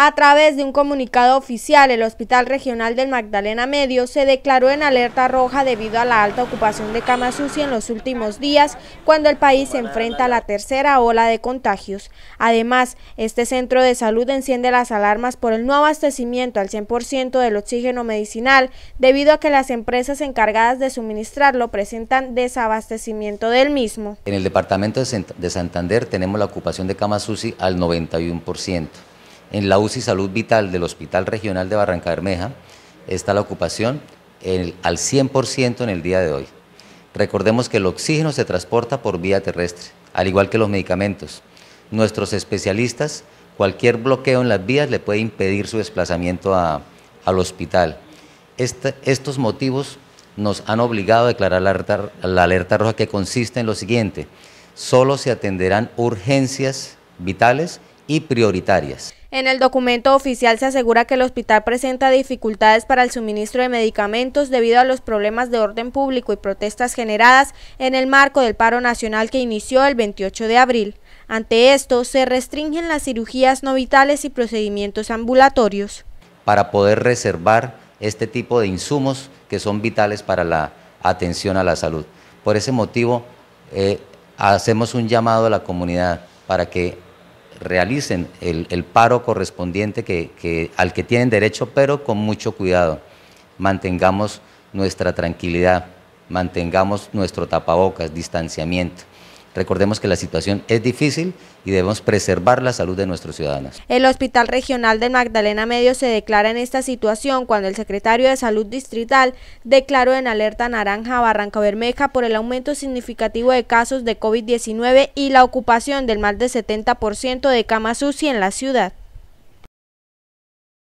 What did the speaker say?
A través de un comunicado oficial, el Hospital Regional del Magdalena Medio se declaró en alerta roja debido a la alta ocupación de camas UCI en los últimos días, cuando el país se enfrenta a la tercera ola de contagios. Además, este centro de salud enciende las alarmas por el no abastecimiento al 100% del oxígeno medicinal, debido a que las empresas encargadas de suministrarlo presentan desabastecimiento del mismo. En el departamento de Santander tenemos la ocupación de camas UCI al 91%. En la UCI Salud Vital del Hospital Regional de Barranca Bermeja está la ocupación al 100% en el día de hoy. Recordemos que el oxígeno se transporta por vía terrestre, al igual que los medicamentos. Nuestros especialistas, cualquier bloqueo en las vías le puede impedir su desplazamiento al hospital. Este, estos motivos nos han obligado a declarar la alerta roja que consiste en lo siguiente. Solo se atenderán urgencias vitales y prioritarias. En el documento oficial se asegura que el hospital presenta dificultades para el suministro de medicamentos debido a los problemas de orden público y protestas generadas en el marco del paro nacional que inició el 28 de abril. Ante esto, se restringen las cirugías no vitales y procedimientos ambulatorios. Para poder reservar este tipo de insumos que son vitales para la atención a la salud. Por ese motivo, eh, hacemos un llamado a la comunidad para que realicen el, paro correspondiente que, al que tienen derecho, pero con mucho cuidado. Mantengamos nuestra tranquilidad, mantengamos nuestro tapabocas, distanciamiento. Recordemos que la situación es difícil y debemos preservar la salud de nuestros ciudadanos. El Hospital Regional de Magdalena Medio se declara en esta situación cuando el secretario de Salud Distrital declaró en alerta naranja a Barranca Bermeja por el aumento significativo de casos de COVID-19 y la ocupación del más de 70% de camas UCI en la ciudad.